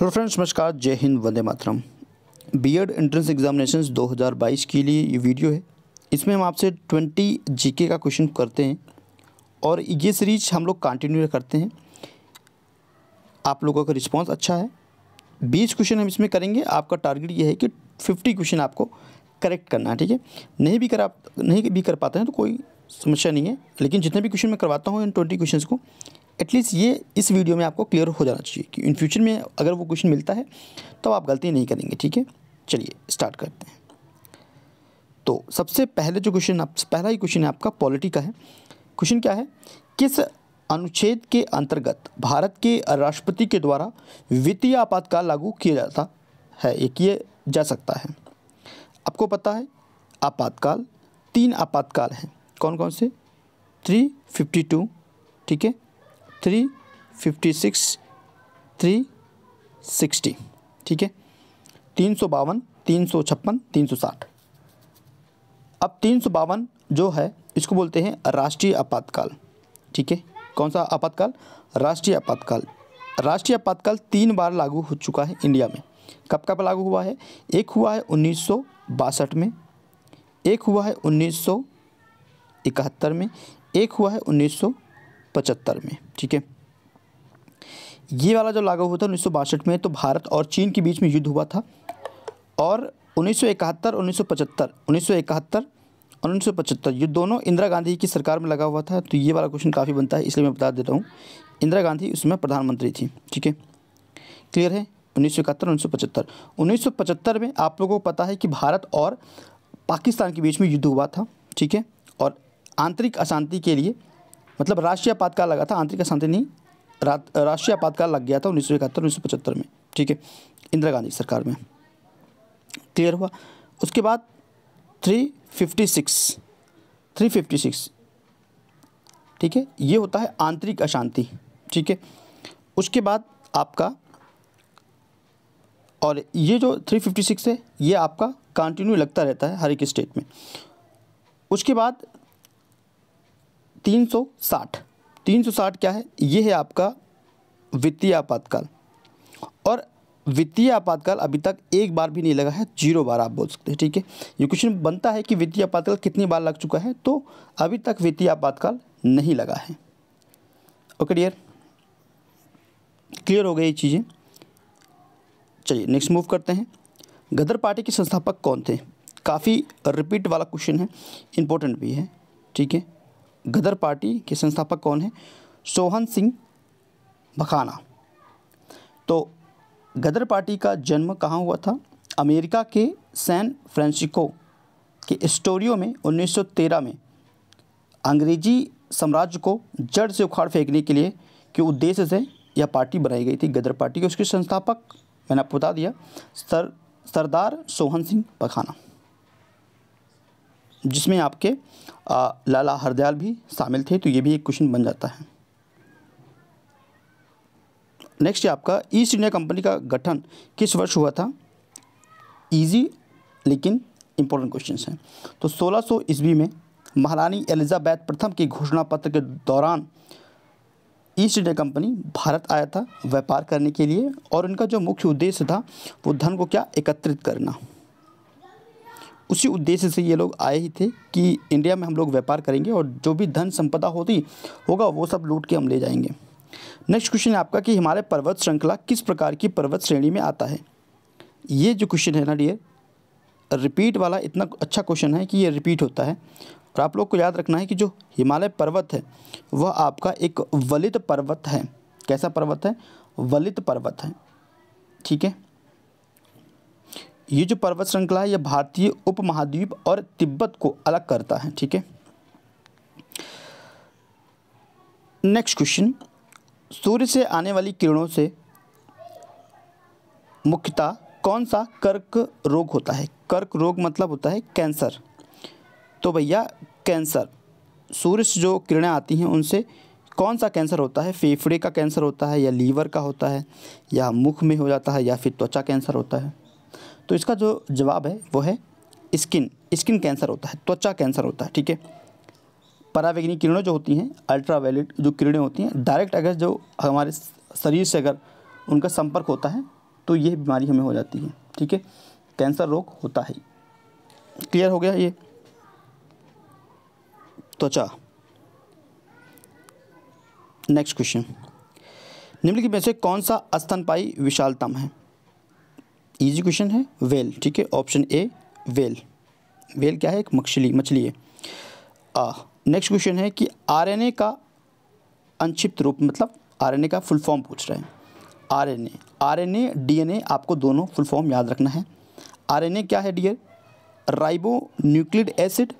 hello friends नमस्कार जय हिंद वंदे मातरम बीएड एंट्रेंस एग्जामिनेशन 2022 के लिए ये वीडियो है इसमें हम आपसे 20 जीके का क्वेश्चन करते हैं और ये सीरीज हम लोग कंटिन्यू करते हैं आप लोगों का रिस्पांस अच्छा है 20 क्वेश्चन हम इसमें करेंगे आपका टारगेट ये है कि 50 क्वेश्चन आपको करेक्ट करना है ठीक है नहीं भी करा नहीं भी कर पाते हैं तो कोई समस्या नहीं है लेकिन जितने भी क्वेश्चन मैं करवाता हूँ इन ट्वेंटी क्वेश्चन को एटलीस्ट ये इस वीडियो में आपको क्लियर हो जाना चाहिए कि इन फ्यूचर में अगर वो क्वेश्चन मिलता है तो आप गलती नहीं करेंगे ठीक है चलिए स्टार्ट करते हैं तो सबसे पहले जो क्वेश्चन आप पहला ही क्वेश्चन है आपका पॉलिटी का है क्वेश्चन क्या है किस अनुच्छेद के अंतर्गत भारत के राष्ट्रपति के द्वारा वित्तीय आपातकाल लागू किया जाता है ये किए जा सकता है आपको पता है आपातकाल तीन आपातकाल हैं कौन कौन से थ्री फिफ्टी टू ठीक है three fifty six three sixty ठीक है तीन सौ बावन तीन सौ छप्पन तीन सौ साठ अब तीन सौ बावन जो है इसको बोलते हैं राष्ट्रीय आपातकाल ठीक है कौन सा आपातकाल राष्ट्रीय आपातकाल राष्ट्रीय आपातकाल तीन बार लागू हो चुका है इंडिया में कब कब लागू हुआ है एक हुआ है उन्नीस में एक हुआ है उन्नीस इकहत्तर में एक हुआ है उन्नीस पचहत्तर में ठीक है ये वाला जो लागू हुआ था उन्नीस में तो भारत और चीन के बीच में युद्ध हुआ था और उन्नीस सौ इकहत्तर और पचहत्तर ये दोनों इंदिरा गांधी की सरकार में लगा हुआ था तो ये वाला क्वेश्चन काफ़ी बनता है इसलिए मैं बता देता हूँ इंदिरा गांधी उसमें प्रधानमंत्री थी ठीक है क्लियर है उन्नीस सौ इकहत्तर उन्नीस सौ पचहत्तर उन्नीस सौ पचहत्तर में आप लोगों को पता है कि भारत और पाकिस्तान के बीच में युद्ध हुआ था ठीक है और आंतरिक अशांति के लिए मतलब राष्ट्रीय आपातकाल लगा था आंतरिक शांति नहीं राष्ट्रीय आपातकाल लग गया था उन्नीस सौ इकहत्तर उन्नीस सौ पचहत्तर में ठीक है इंदिरा गांधी सरकार में क्लियर हुआ उसके बाद three fifty six three fifty six ठीक है ये होता है आंतरिक अशांति ठीक है उसके बाद आपका और ये जो 356 है ये आपका कंटिन्यू लगता रहता है हर एक स्टेट में उसके बाद तीन सौ साठ तीन सौ साठ क्या है ये है आपका वित्तीय आपातकाल और वित्तीय आपातकाल अभी तक एक बार भी नहीं लगा है जीरो बार आप बोल सकते हैं ठीक है ये क्वेश्चन बनता है कि वित्तीय आपातकाल कितनी बार लग चुका है तो अभी तक वित्तीय आपातकाल नहीं लगा है ओके डियर क्लियर हो गई ये चीज़ें चलिए नेक्स्ट मूव करते हैं गदर पार्टी के संस्थापक कौन थे काफ़ी रिपीट वाला क्वेश्चन है इंपॉर्टेंट भी है ठीक है गदर पार्टी के संस्थापक कौन है सोहन सिंह बखाना तो गदर पार्टी का जन्म कहाँ हुआ था अमेरिका के सैन फ्रांसिस्को के स्टोरियो में 1913 में अंग्रेजी साम्राज्य को जड़ से उखाड़ फेंकने के लिए के उद्देश्य से यह पार्टी बनाई गई थी गदर पार्टी के उसके संस्थापक मैंने आपको बता दिया सर सरदार सोहन सिंह पखाना जिसमें आपके आ, लाला हरदयाल भी शामिल थे तो ये भी एक क्वेश्चन बन जाता है नेक्स्ट आपका ईस्ट इंडिया कंपनी का गठन किस वर्ष हुआ था इजी लेकिन इम्पोर्टेंट क्वेश्चन हैं तो 1600 सौ ईस्वी में महारानी एलिजाबैथ प्रथम के घोषणा पत्र के दौरान ईस्ट इंडिया कंपनी भारत आया था व्यापार करने के लिए और उनका जो मुख्य उद्देश्य था वो धन को क्या एकत्रित करना उसी उद्देश्य से ये लोग आए ही थे कि इंडिया में हम लोग व्यापार करेंगे और जो भी धन संपदा होती होगा वो सब लूट के हम ले जाएंगे नेक्स्ट क्वेश्चन है आपका कि हिमालय पर्वत श्रृंखला किस प्रकार की पर्वत श्रेणी में आता है ये जो क्वेश्चन है ना डियर रिपीट वाला इतना अच्छा क्वेश्चन है कि ये रिपीट होता है और आप लोग को याद रखना है कि जो हिमालय पर्वत है वह आपका एक वलित पर्वत है कैसा पर्वत है वलित पर्वत है ठीक है ये जो पर्वत श्रृंखला है यह भारतीय उपमहाद्वीप और तिब्बत को अलग करता है ठीक है नेक्स्ट क्वेश्चन सूर्य से आने वाली किरणों से मुख्यतः कौन सा कर्क रोग होता है कर्क रोग मतलब होता है कैंसर तो भैया कैंसर सूर्य से जो किरणें आती हैं उनसे कौन सा कैंसर होता है फेफड़े का कैंसर होता है या लीवर का होता है या मुख में हो जाता है या फिर त्वचा कैंसर होता है तो इसका जो जवाब है वो है स्किन स्किन कैंसर होता है त्वचा कैंसर होता है ठीक है परावैग्निक किरणें जो होती हैं अल्ट्रावायलेट जो किरणें होती हैं डायरेक्ट अगर जो हमारे शरीर से अगर उनका संपर्क होता है तो ये बीमारी हमें हो जाती है ठीक है कैंसर रोग होता है क्लियर हो गया ये त्वचा नेक्स्ट क्वेश्चन निम्नलिखित में से कौन सा स्तनपाई विशालतम है ईजी क्वेश्चन है वेल ठीक है ऑप्शन ए वेल वेल क्या है एक मछली मछली है नेक्स्ट क्वेश्चन है कि आरएनए का अनक्षिप्त रूप मतलब आरएनए का फुल फॉर्म पूछ रहे हैं आरएनए आरएनए डीएनए आपको दोनों फुल फॉर्म याद रखना है आरएनए क्या है डियर राइबो न्यूक्लिड एसिड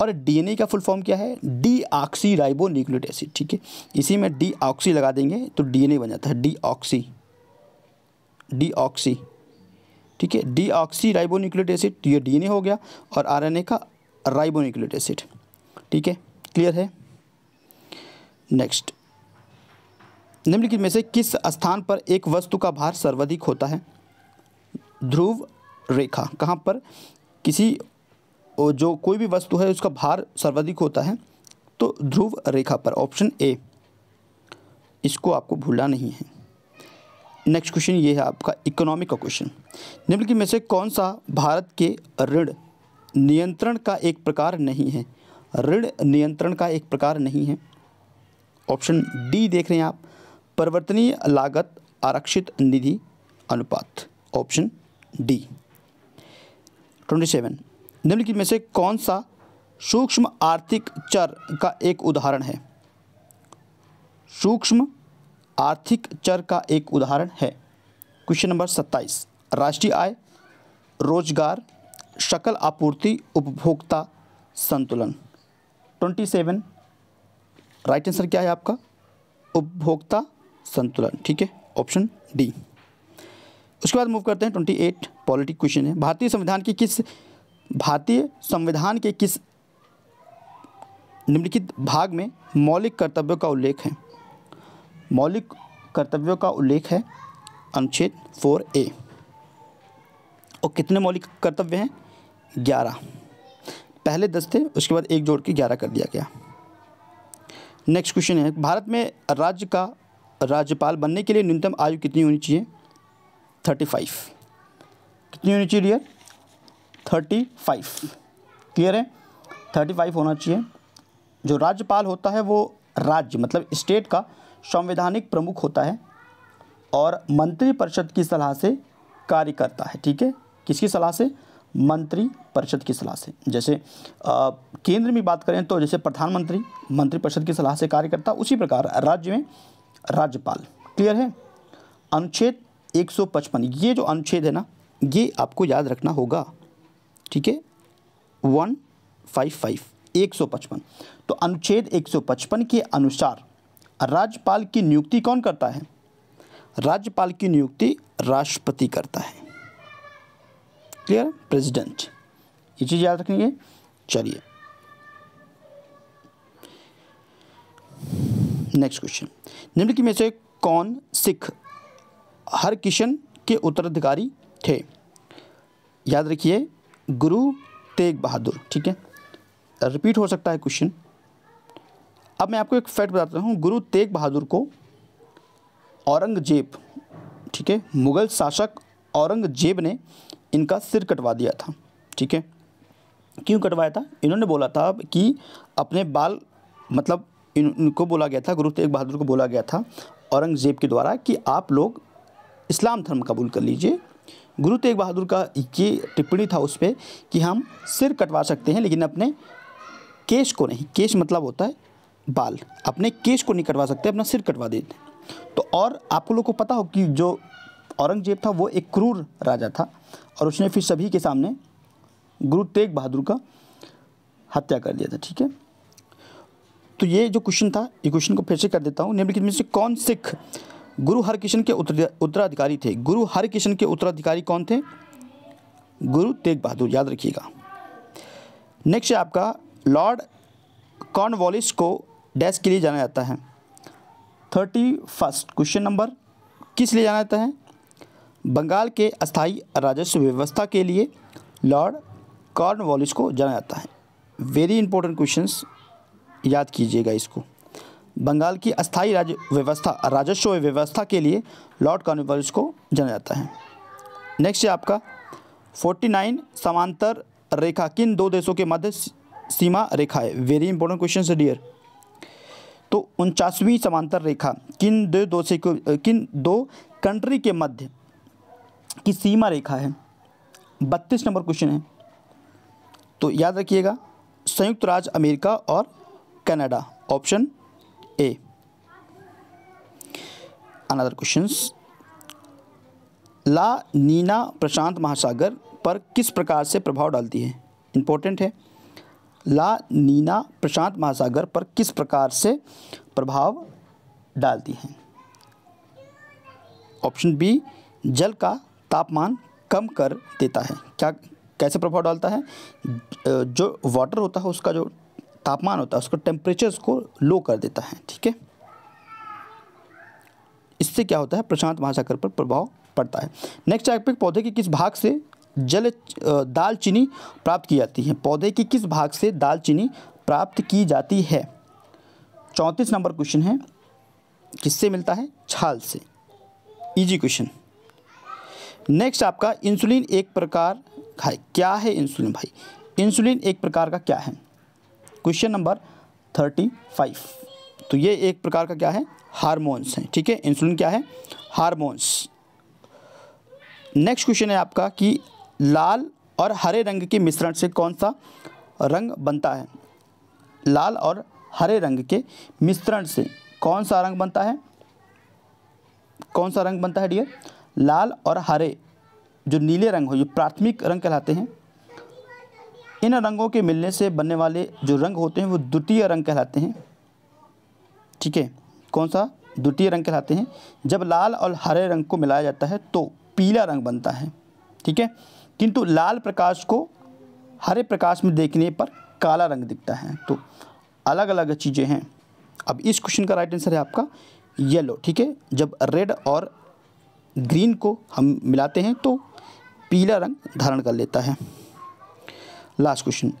और डीएनए का फुल फॉर्म क्या है डी ऑक्सी राइबो न्यूक्लिड एसिड ठीक है इसी में डी ऑक्सी लगा देंगे तो डीएनए बन जाता है डी ऑक्सी डी ऑक्सी ठीक है डी ऑक्सी न्यूक्लियट एसिड तो ये डी हो गया और आर का राइबोन्यूक्लियट एसिड ठीक है क्लियर है नेक्स्ट निम्नलिखित में से किस स्थान पर एक वस्तु का भार सर्वाधिक होता है ध्रुव रेखा कहाँ पर किसी जो कोई भी वस्तु है उसका भार सर्वाधिक होता है तो ध्रुव रेखा पर ऑप्शन ए इसको आपको भूलना नहीं है नेक्स्ट क्वेश्चन ये है आपका इकोनॉमिक का क्वेश्चन निम्नलिखित में से कौन सा भारत के ऋण नियंत्रण का एक प्रकार नहीं है ऋण नियंत्रण का एक प्रकार नहीं है ऑप्शन डी देख रहे हैं आप परिवर्तनीय लागत आरक्षित निधि अनुपात ऑप्शन डी ट्वेंटी सेवन निम्नलिखित में से कौन सा सूक्ष्म आर्थिक चर का एक उदाहरण है सूक्ष्म आर्थिक चर का एक उदाहरण है क्वेश्चन नंबर सत्ताईस राष्ट्रीय आय रोजगार शकल आपूर्ति उपभोक्ता संतुलन ट्वेंटी सेवन राइट आंसर क्या है आपका उपभोक्ता संतुलन ठीक है ऑप्शन डी उसके बाद मूव करते हैं ट्वेंटी एट पॉलिटिक क्वेश्चन है भारतीय संविधान की किस भारतीय संविधान के किस निम्नलिखित भाग में मौलिक कर्तव्यों का उल्लेख है मौलिक कर्तव्यों का उल्लेख है अनुच्छेद फोर ए और कितने मौलिक कर्तव्य हैं ग्यारह पहले दस थे उसके बाद एक जोड़ के ग्यारह कर दिया गया नेक्स्ट क्वेश्चन है भारत में राज्य का राज्यपाल बनने के लिए न्यूनतम आयु कितनी होनी चाहिए थर्टी फाइव कितनी होनी चाहिए डियर थर्टी फाइव क्लियर है थर्टी फाइव होना चाहिए जो राज्यपाल होता है वो राज्य मतलब स्टेट का संवैधानिक प्रमुख होता है और मंत्रिपरिषद की सलाह से कार्य करता है ठीक है किसकी सलाह से मंत्री परिषद की सलाह से जैसे आ, केंद्र में बात करें तो जैसे प्रधानमंत्री मंत्रिपरिषद की सलाह से कार्य करता उसी प्रकार राज्य में राज्यपाल क्लियर है अनुच्छेद 155 ये जो अनुच्छेद है ना ये आपको याद रखना होगा ठीक है वन फाइव फाइव एक सौ पचपन तो अनुच्छेद एक सौ पचपन के अनुसार राज्यपाल की नियुक्ति कौन करता है राज्यपाल की नियुक्ति राष्ट्रपति करता है क्लियर प्रेसिडेंट ये चीज़ याद रखेंगे चलिए नेक्स्ट क्वेश्चन निम्नलिखित में से कौन सिख हर किशन के उत्तराधिकारी थे याद रखिए गुरु तेग बहादुर ठीक है रिपीट हो सकता है क्वेश्चन अब मैं आपको एक फैक्ट बताता हूँ गुरु तेग बहादुर को औरंगजेब ठीक है मुग़ल शासक औरंगजेब ने इनका सिर कटवा दिया था ठीक है क्यों कटवाया था इन्होंने बोला था कि अपने बाल मतलब इन इनको बोला गया था गुरु तेग बहादुर को बोला गया था औरंगजेब के द्वारा कि आप लोग इस्लाम धर्म कबूल कर लीजिए गुरु तेग बहादुर का ये टिप्पणी था उस पर कि हम सिर कटवा सकते हैं लेकिन अपने केश को नहीं केश मतलब होता है बाल अपने केश को नहीं कटवा सकते अपना सिर कटवा देते तो और आप लोग को पता हो कि जो औरंगजेब था वो एक क्रूर राजा था और उसने फिर सभी के सामने गुरु तेग बहादुर का हत्या कर दिया था ठीक है तो ये जो क्वेश्चन था ये क्वेश्चन को फिर से कर देता हूँ निम्नलिखित में से कौन सिख गुरु हरकिशन के उत्तराधिकारी थे गुरु हरकिशन के उत्तराधिकारी कौन थे गुरु तेग बहादुर याद रखिएगा नेक्स्ट है आपका लॉर्ड कॉर्नवॉलिस को डैश के लिए जाना जाता है थर्टी फर्स्ट क्वेश्चन नंबर किस लिए जाना जाता है बंगाल के अस्थाई राजस्व व्यवस्था के लिए लॉर्ड कॉर्नवॉलिस को जाना जाता है वेरी इंपॉर्टेंट क्वेश्चन याद कीजिएगा इसको बंगाल की अस्थाई राज व्यवस्था राजस्व व्यवस्था के लिए लॉर्ड कॉर्नवॉलिस को जाना जाता है नेक्स्ट है आपका फोर्टी नाइन समांतर रेखा किन दो देशों के मध्य सीमा रेखा है वेरी इंपॉर्टेंट क्वेश्चन है डियर तो उनचासवीं समांतर रेखा किन दो दो से किन दो कंट्री के मध्य की सीमा रेखा है बत्तीस नंबर क्वेश्चन है तो याद रखिएगा संयुक्त राज्य अमेरिका और Canada option A another questions La Nina प्रशांत महासागर पर किस प्रकार से प्रभाव डालती है इंपॉर्टेंट है ला नीना प्रशांत महासागर पर किस प्रकार से प्रभाव डालती हैं ऑप्शन बी जल का तापमान कम कर देता है क्या कैसे प्रभाव डालता है जो वाटर होता है उसका जो तापमान होता है उसको टेम्परेचर्स को लो कर देता है ठीक है इससे क्या होता है प्रशांत महासागर पर प्रभाव पड़ता है नेक्स्ट टॉपिक पौधे के किस भाग से जल दालचीनी प्राप्त की जाती है पौधे के किस भाग से दालचीनी प्राप्त की जाती है चौंतीस नंबर क्वेश्चन है किससे मिलता है छाल से इजी क्वेश्चन नेक्स्ट आपका इंसुलिन एक प्रकार है क्या है इंसुलिन भाई इंसुलिन एक प्रकार का क्या है क्वेश्चन नंबर थर्टी फाइव तो ये एक प्रकार का क्या है हार्मोन्स हैं ठीक है इंसुलिन क्या है हार्मोन्स नेक्स्ट क्वेश्चन है आपका कि लाल और हरे रंग के मिश्रण से कौन सा रंग बनता है लाल और हरे रंग के मिश्रण से कौन सा रंग बनता है कौन सा रंग बनता है डियर लाल और हरे जो नीले रंग हो जो प्राथमिक रंग कहलाते हैं इन रंगों के मिलने से बनने वाले जो रंग होते हैं वो द्वितीय रंग कहलाते हैं ठीक है कौन सा द्वितीय रंग कहलाते हैं जब लाल और हरे रंग को मिलाया जाता है तो पीला रंग बनता है ठीक है किंतु लाल प्रकाश को हरे प्रकाश में देखने पर काला रंग दिखता है तो अलग अलग चीज़ें हैं अब इस क्वेश्चन का राइट आंसर है आपका येलो ठीक है जब रेड और ग्रीन को हम मिलाते हैं तो पीला रंग धारण कर लेता है last question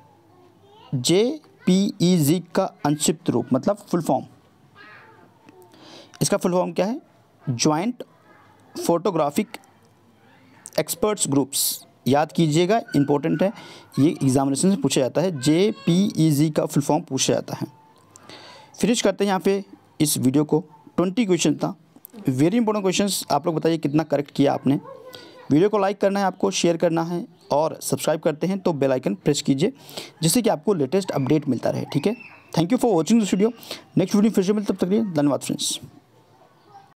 J P E G का अनक्षिप्त रूप मतलब फुल फॉर्म इसका फुल फॉर्म क्या है ज्वाइंट फोटोग्राफिक एक्सपर्ट्स ग्रुप्स याद कीजिएगा इंपॉर्टेंट है ये एग्जामिनेशन से पूछा जाता है जे पी ई जी का फुल फॉर्म पूछा जाता है फिनिश करते हैं यहाँ पे इस वीडियो को ट्वेंटी क्वेश्चन था वेरी इंपॉर्टेंट क्वेश्चन आप लोग बताइए कितना करेक्ट किया आपने वीडियो को लाइक करना है आपको शेयर करना है और सब्सक्राइब करते हैं तो बेल आइकन प्रेस कीजिए जिससे कि आपको लेटेस्ट अपडेट मिलता रहे ठीक है thank you for watching this video next video फिर से मिलते तब तक धन्यवाद फ्रेंड्स